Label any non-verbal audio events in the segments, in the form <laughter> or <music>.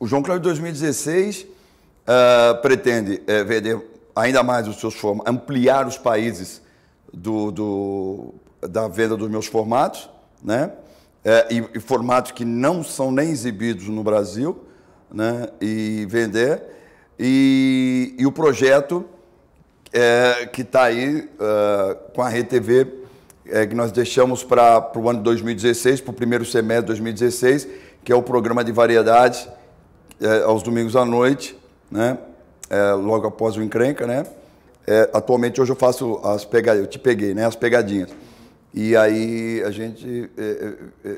O João Cláudio 2016 uh, eh, pretende uh, vender ainda mais os seus formatos, ampliar os países do, do, da venda dos meus formatos, né? Uh, e, e formatos que não são nem exibidos no Brasil, né? E vender e, e o projeto é, que está aí uh, com a RTV, é, que nós deixamos para o ano de 2016, para o primeiro semestre de 2016, que é o programa de variedades é, aos domingos à noite, né? É, logo após o encrenca, né? É, atualmente hoje eu faço as pegadinhas, eu te peguei, né? As pegadinhas. E aí a gente é,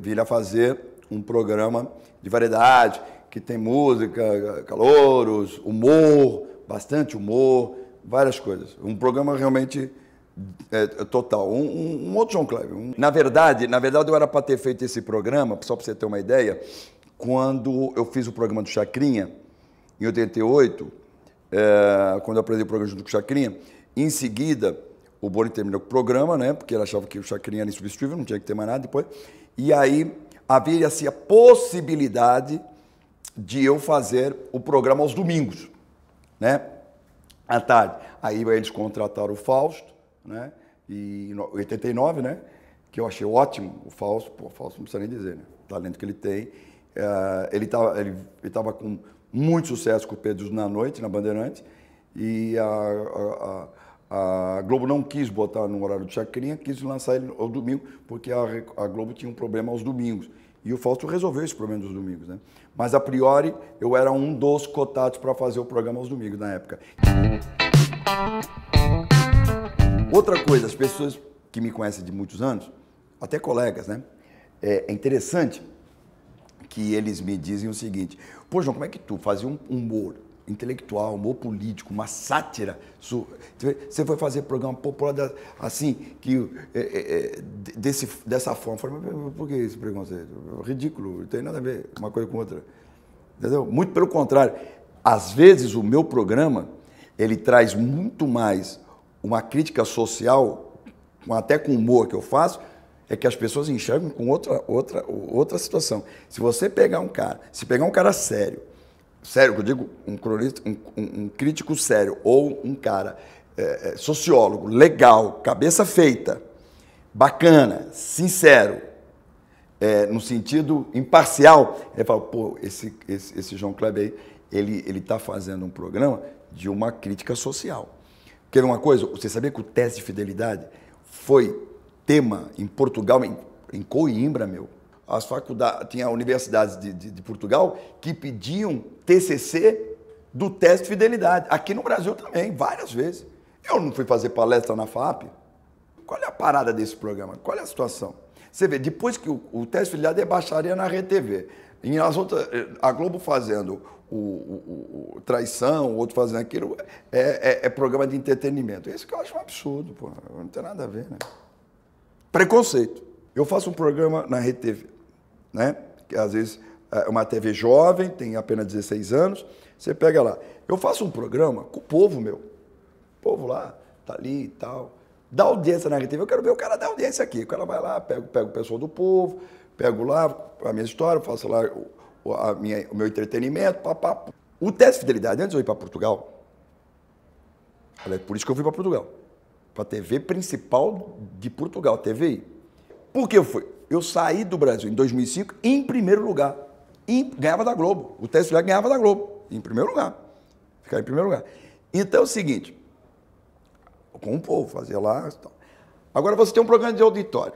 vira fazer um programa de variedade que tem música, calouros, humor, bastante humor, várias coisas. Um programa realmente é, é, total. Um, um, um, outro João Kleber. Um... Na verdade, na verdade eu era para ter feito esse programa, só para você ter uma ideia, quando eu fiz o programa do Chacrinha, em 88, é, quando eu aprendi o programa junto com o Chacrinha, em seguida, o Boni terminou com o programa, né? Porque ele achava que o Chacrinha era insubstituível, não tinha que ter mais nada depois. E aí havia-se a possibilidade de eu fazer o programa aos domingos, né? À tarde. Aí eles contrataram o Fausto, né? E 89, né? Que eu achei ótimo. O Fausto, pô, o Fausto não precisa nem dizer, né? O talento que ele tem. Uh, ele estava ele, ele tava com muito sucesso com o Pedro na noite, na Bandeirantes, e a, a, a, a, Globo não quis botar no horário de Chacrinha, quis lançar ele ao domingo, porque a, Globo tinha um problema aos domingos. E o Fausto resolveu esse problema dos domingos, né? Mas a priori eu era um dos cotados para fazer o programa aos domingos na época. Outra coisa, as pessoas que me conhecem de muitos anos, até colegas, né? É, é interessante que eles me dizem o seguinte: Pô, João, como é que tu fazia um humor intelectual, humor político, uma sátira. Você foi fazer programa popular assim, que, é, é, é desse, dessa forma. por que esse preconceito? Ridículo, não tem nada a ver uma coisa com outra. Entendeu? Muito pelo contrário. Às vezes o meu programa, ele traz muito mais uma crítica social, até com humor que eu faço, é que as pessoas enxergam com outra, outra, outra situação. Se você pegar um cara, se pegar um cara sério, sério, que eu digo um cronista, um, um, crítico sério ou um cara é, é, sociólogo, legal, cabeça feita, bacana, sincero, é, no sentido imparcial, ele fala, pô, esse, esse, esse João Kleber aí, ele, ele tá fazendo um programa de uma crítica social. Quer uma coisa? Você sabia que o teste de fidelidade foi tema em Portugal, em, em Coimbra, meu, as faculdades, tinha universidades de, de, de, Portugal que pediam TCC do teste de fidelidade. Aqui no Brasil também, várias vezes. Eu não fui fazer palestra na FAP. Qual é a parada desse programa? Qual é a situação? Você vê, depois que o, o teste de fidelidade é baixaria na RTV, e as outras, eh, a Globo fazendo o, o, o traição, o outro fazendo aquilo, é, é, é programa de entretenimento. Isso que eu acho um absurdo, pô. Não tem nada a ver, né? Preconceito. Eu faço um programa na RTV né? Às vezes é uma TV jovem, tem apenas 16 anos, você pega lá. Eu faço um programa com o povo meu. O povo lá, tá ali e tal. Dá audiência na RTV, eu quero ver o cara dar audiência aqui. O cara vai lá, pega, pega o pessoal do povo, pego lá a minha história, faço lá o, a minha, o meu entretenimento, papá. O teste de fidelidade, antes eu ir para Portugal, é por isso que eu fui para Portugal. Para a TV principal de Portugal, a TVI. Por que eu fui? eu saí do Brasil em 2005 em primeiro lugar. Em, ganhava da Globo. O Teste ganhava da Globo. Em primeiro lugar. Ficar em primeiro lugar. Então é o seguinte. Com o povo, fazia lá. Então. Agora você tem um programa de auditório.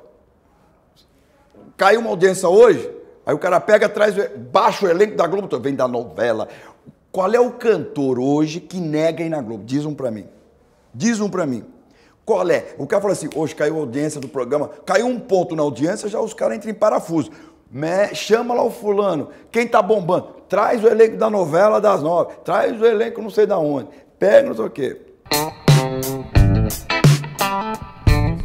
Caiu uma audiência hoje, aí o cara pega, traz, baixa o elenco da Globo, vem da novela. Qual é o cantor hoje que nega ir na Globo? Diz um para mim. Diz um para mim. Qual é? O cara fala assim, hoje caiu a audiência do programa, caiu um ponto na audiência, já os caras entram em parafuso. Me, chama lá o fulano, quem tá bombando? Traz o elenco da novela das nove, traz o elenco não sei da onde, pega não sei o quê.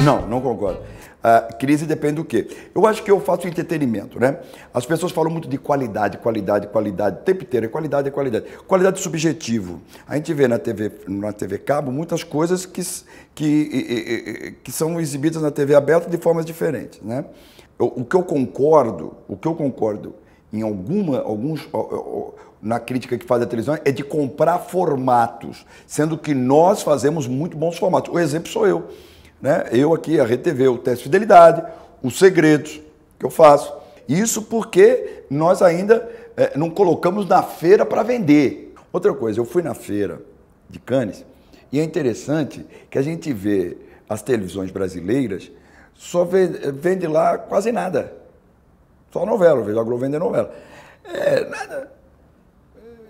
Não, não concordo. A ah, crise depende do quê? Eu acho que eu faço entretenimento, né? As pessoas falam muito de qualidade, qualidade, qualidade, o tempo inteiro, é qualidade, é qualidade. Qualidade subjetivo. A gente vê na TV, na TV cabo muitas coisas que, que, que são exibidas na TV aberta de formas diferentes, né? Eu, o que eu concordo, o que eu concordo em alguma, alguns, na crítica que faz a televisão, é de comprar formatos, sendo que nós fazemos muito bons formatos. O exemplo sou eu. Né? Eu aqui, a RTV, o teste de fidelidade, os segredos que eu faço. Isso porque nós ainda é, não colocamos na feira para vender. Outra coisa, eu fui na feira de Cannes e é interessante que a gente vê as televisões brasileiras só vende, vende lá quase nada. Só novela, eu vejo a Globo vender novela. É, nada.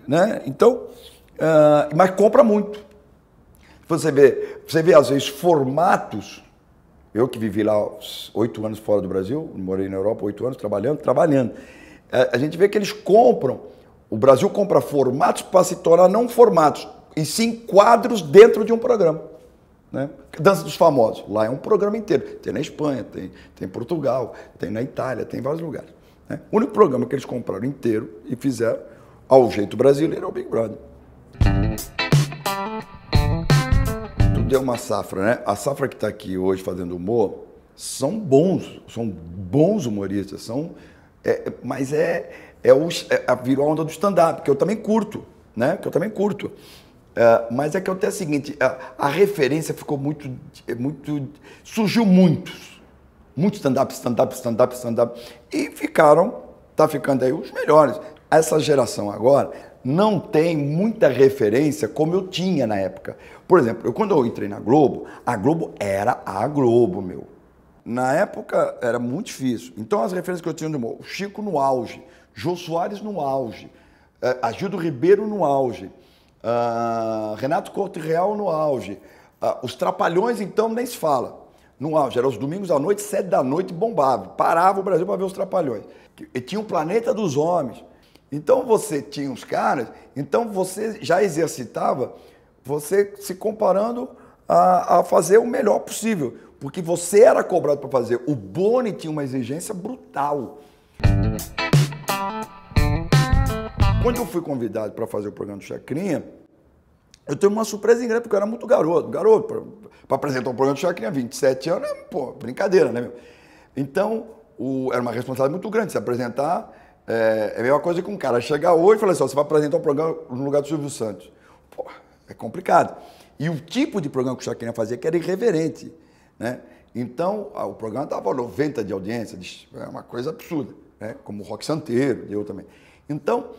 Né? Então, uh, mas compra muito. Você vê, você vê às vezes formatos. Eu que vivi lá oito anos fora do Brasil, morei na Europa oito anos trabalhando, trabalhando. É, a gente vê que eles compram. O Brasil compra formatos para se tornar não formatos, e sim quadros dentro de um programa. Né? Dança dos Famosos, lá é um programa inteiro. Tem na Espanha, tem, tem em Portugal, tem na Itália, tem em vários lugares. Né? O único programa que eles compraram inteiro e fizeram ao jeito brasileiro é o Big Brother. deu uma safra, né? A safra que está aqui hoje fazendo humor são bons, são bons humoristas, são, é, mas é, é, o, é virou a onda do stand-up, que eu também curto, né? Que eu também curto. É, mas é que eu é o seguinte, a, a, referência ficou muito, é, muito, surgiu muitos, muitos stand-up, stand-up, stand-up, stand-up, e ficaram, tá ficando aí os melhores. Essa geração agora não tem muita referência como eu tinha na época. Por exemplo, eu, quando eu entrei na Globo, a Globo era a Globo, meu. Na época era muito difícil. Então as referências que eu tinha de humor, Chico no auge, Jô Soares no auge, uh, Agildo Ribeiro no auge, uh, Renato Corte Real no auge, uh, os Trapalhões então nem se fala. No auge, era os domingos à noite, sete da noite bombava, parava o Brasil para ver os Trapalhões. E tinha o Planeta dos Homens. Então você tinha os caras, então você já exercitava você se comparando a, a fazer o melhor possível, porque você era cobrado para fazer. O Boni tinha uma exigência brutal. Quando eu fui convidado para fazer o programa do Chacrinha, eu tenho uma surpresa em grande, porque eu era muito garoto. Garoto, para apresentar um programa do Chacrinha, 27 anos, é, pô, brincadeira, né, meu? Então, o, era uma responsabilidade muito grande se apresentar é, é a mesma coisa que um cara chegar hoje e falar assim, você vai apresentar um programa no lugar do Silvio Santos. Pô, é complicado. E o tipo de programa que o Chacrinha fazia que era irreverente, né? Então, o programa dava 90 de audiência, é uma coisa absurda, né? Como o Rock Santeiro, eu também. Então,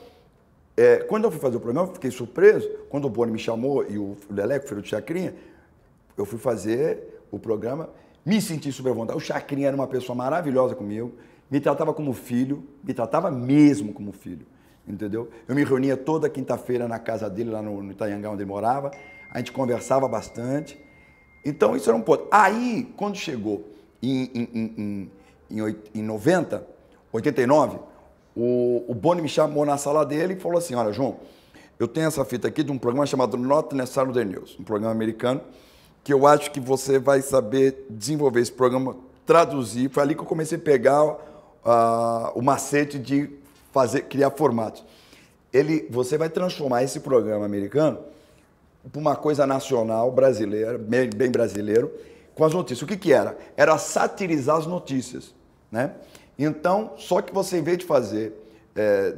é, quando eu fui fazer o programa, eu fiquei surpreso. Quando o Boni me chamou e o Leleco, filho do Chacrinha, eu fui fazer o programa, me senti super vontade. O Chacrinha era uma pessoa maravilhosa comigo, me tratava como filho, me tratava mesmo como filho, entendeu? Eu me reunia toda quinta-feira na casa dele, lá no, no Itaiangá, onde ele morava, a gente conversava bastante. Então, isso era um ponto. Aí, quando chegou em, em, em, em, em 90, 89, o, o Boni me chamou na sala dele e falou assim, olha, João, eu tenho essa fita aqui de um programa chamado Not Necessary The News, um programa americano, que eu acho que você vai saber desenvolver esse programa, traduzir. Foi ali que eu comecei a pegar uh, o macete de fazer, criar formatos. Ele, você vai transformar esse programa americano para uma coisa nacional, brasileira, bem, bem brasileiro, com as notícias. O que, que era? Era satirizar as notícias. Né? Então, só que você, em vez de fazer é,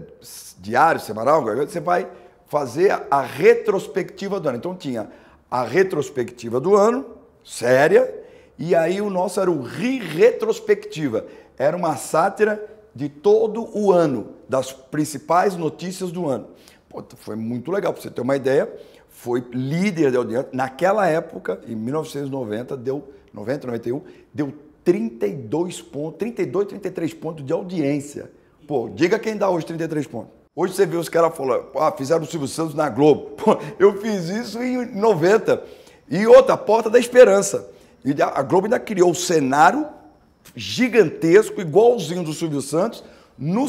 diário, semanal, você vai fazer a retrospectiva do ano. Então, tinha a retrospectiva do ano, séria, e aí o nosso era o re-retrospectiva era uma sátira de todo o ano, das principais notícias do ano. Pô, foi muito legal, para você ter uma ideia, foi líder de audiência. Naquela época, em 1990, deu 90, 91, deu 32 pontos, 32, 33 pontos de audiência. Pô, diga quem dá hoje 33 pontos. Hoje você vê os caras falando, ah, fizeram o Silvio Santos na Globo. <laughs> Pô, eu fiz isso em 90. E outra, Porta da Esperança. E a Globo ainda criou o cenário gigantesco, igualzinho do Silvio Santos, no,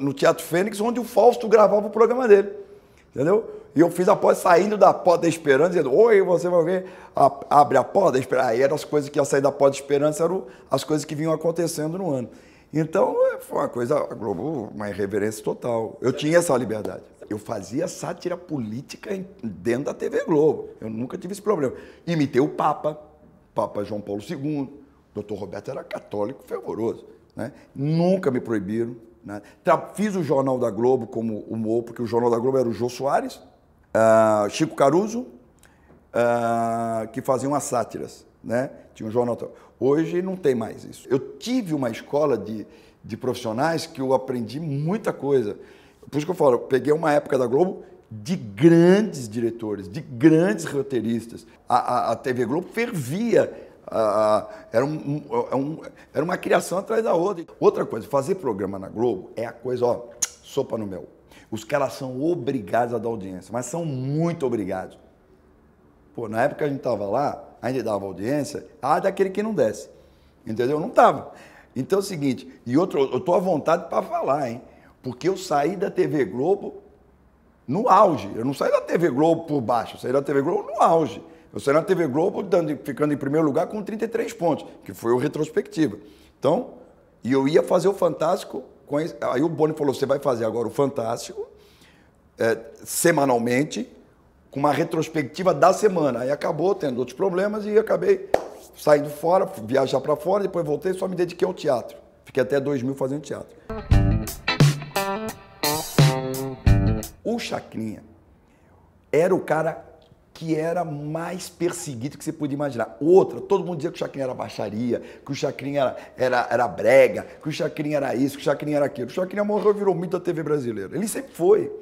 no Teatro Fênix, onde o Fausto gravava o programa dele. Entendeu? E eu fiz a porta saindo da porta da esperança, dizendo, oi, você vai ver, a, abre a porta da esperança. Aí eram as coisas que iam sair da porta da esperança, eram as coisas que vinham acontecendo no ano. Então, é, foi uma coisa, a Globo, uma irreverência total. Eu tinha essa liberdade. Eu fazia sátira política dentro da TV Globo. Eu nunca tive esse problema. Imitei o Papa, Papa João Paulo II Doutor Roberto era católico fervoroso. Né? Nunca me proibiram. Né? Fiz o Jornal da Globo como humor, porque o Jornal da Globo era o Jô Soares, uh, Chico Caruso, uh, que faziam as sátiras. Né? Tinha um jornal. Hoje não tem mais isso. Eu tive uma escola de, de profissionais que eu aprendi muita coisa. Por isso que eu falo, eu peguei uma época da Globo de grandes diretores, de grandes roteiristas. A, a, a TV Globo fervia ah, era, um, é um, era uma criação atrás da outra. Outra coisa, fazer programa na Globo é a coisa, ó, sopa no mel. Os caras são obrigados a dar audiência, mas são muito obrigados. Pô, na época a gente tava lá, ainda dava audiência, ah, daquele é que não desce. Entendeu? Não tava. Então é o seguinte, e outro, eu tô à vontade para falar, hein? Porque eu saí da TV Globo no auge. Eu não saí da TV Globo por baixo, eu saí da TV Globo no auge. Eu saí na TV Globo dando, ficando em primeiro lugar com 33 pontos, que foi o retrospectiva. Então, e eu ia fazer o Fantástico. Esse, aí o Boni falou: você vai fazer agora o Fantástico, é, semanalmente, com uma retrospectiva da semana. Aí acabou tendo outros problemas e acabei saindo fora, viajar para fora, depois voltei e só me dediquei ao teatro. Fiquei até 2000 fazendo teatro. O Chacrinha era o cara que era mais perseguido que você podia imaginar. Outra, todo mundo dizia que o Chacrinha era baixaria, que o Chacrinha era, era, era brega, que o Chacrinha era isso, que o Chacrinha era aquilo. O Chacrinha morreu e virou muito da TV brasileira. Ele sempre foi.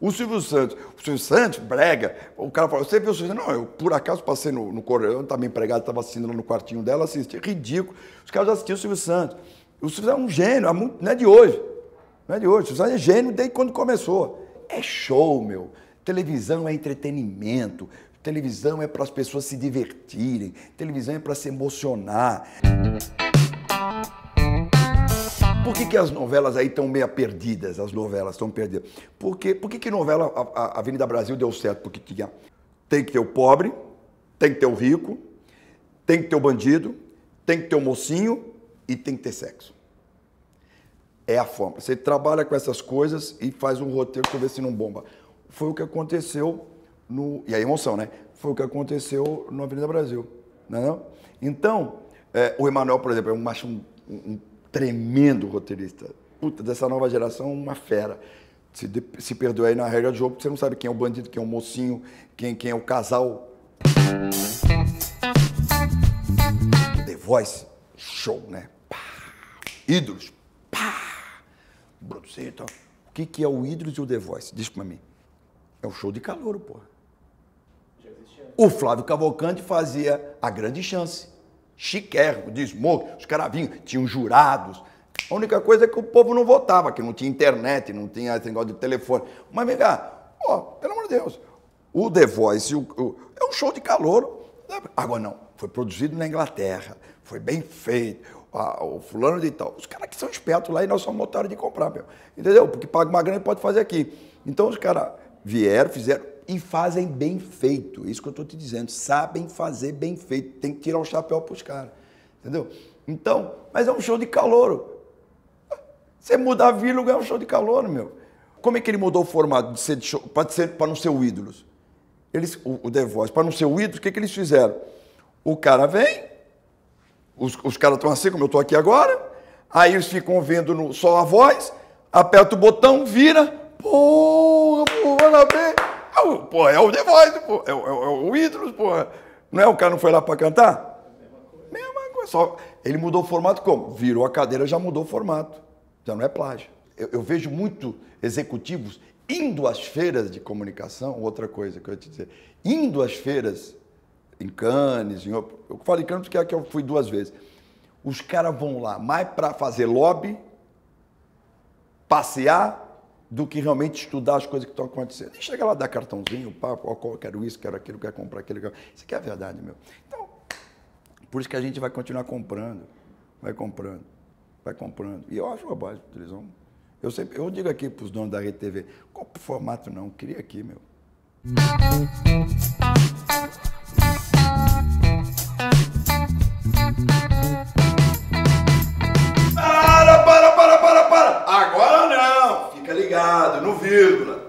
O Silvio Santos, o Silvio Santos, brega. O cara falou, você viu o Silvio Santos? Não, eu por acaso passei no, no corredor, estava empregado, estava assistindo lá no quartinho dela, assisti. Ridículo. Os caras assistiam o Silvio Santos. O Silvio Santos é um gênio, não é de hoje. Não é de hoje. O Silvio Santos é gênio desde quando começou. É show, meu. Televisão é entretenimento, televisão é para as pessoas se divertirem, televisão é para se emocionar. Por que, que as novelas aí estão meia perdidas? As novelas estão perdidas. Por, quê? Por que, que novela a, a Avenida Brasil deu certo? Porque tinha, tem que ter o pobre, tem que ter o rico, tem que ter o bandido, tem que ter o mocinho e tem que ter sexo. É a forma. Você trabalha com essas coisas e faz um roteiro para ver se não bomba. Foi o que aconteceu no. E a emoção, né? Foi o que aconteceu na Avenida Brasil. Não, é não? Então, é, o Emanuel, por exemplo, é um, acho um, um tremendo roteirista. Puta, dessa nova geração, uma fera. Se, de, se perdeu aí na regra de jogo, porque você não sabe quem é o bandido, quem é o mocinho, quem, quem é o casal. The Voice, show, né? Pá. Ídolos, pá. Bruno, então. o que, que é o Ídolos e o The Voice? Diz pra mim. É um show de calor, pô. O Flávio Cavalcante fazia a grande chance. Chiquérrimo, de smoke, os caras vinham, tinham jurados. A única coisa é que o povo não votava, que não tinha internet, não tinha esse negócio de telefone. Mas vem cá, ó, pelo amor de Deus, o The Voice o, o, é um show de calor. Agora não, foi produzido na Inglaterra, foi bem feito, a, o fulano de tal. Os caras que são espertos lá e nós somos otários de comprar, meu. Entendeu? Porque paga uma grana e pode fazer aqui. Então os caras vieram, fizeram e fazem bem feito. É isso que eu estou te dizendo. Sabem fazer bem feito. Tem que tirar o chapéu para os caras. Entendeu? Então, mas é um show de calor. Você mudar a vírgula é um show de calor, meu. Como é que ele mudou o formato de ser para não ser o ídolos? Eles, o, o The Voice, para não ser o ídolos, o que, que eles fizeram? O cara vem, os, os caras estão assim, como eu estou aqui agora, aí eles ficam vendo no, só a voz, aperta o botão, vira, pô! Globo, é o é ver É o, é o The Voice, É, é, é o Ídolos, pô Não é? O cara não foi lá pra cantar? Mesma coisa. Só, ele mudou o formato como? Virou a cadeira, já mudou o formato. Já não é plágio. Eu, eu vejo muito executivos indo às feiras de comunicação, outra coisa que eu ia te dizer. Indo às feiras em Cannes, em... eu falo em Cannes porque é que eu fui duas vezes. Os caras vão lá mais para fazer lobby, passear do que realmente estudar as coisas que estão acontecendo. E chega lá, dá cartãozinho, papo, ó, quero isso, quero aquilo, quero comprar aquilo. Quero... Isso aqui é a verdade, meu. Então, por isso que a gente vai continuar comprando, vai comprando, vai comprando. E eu acho bobagem, televisão. Eu, sempre, eu digo aqui para os donos da Rede TV, compra o formato não, cria aqui, meu. gülüyor buna.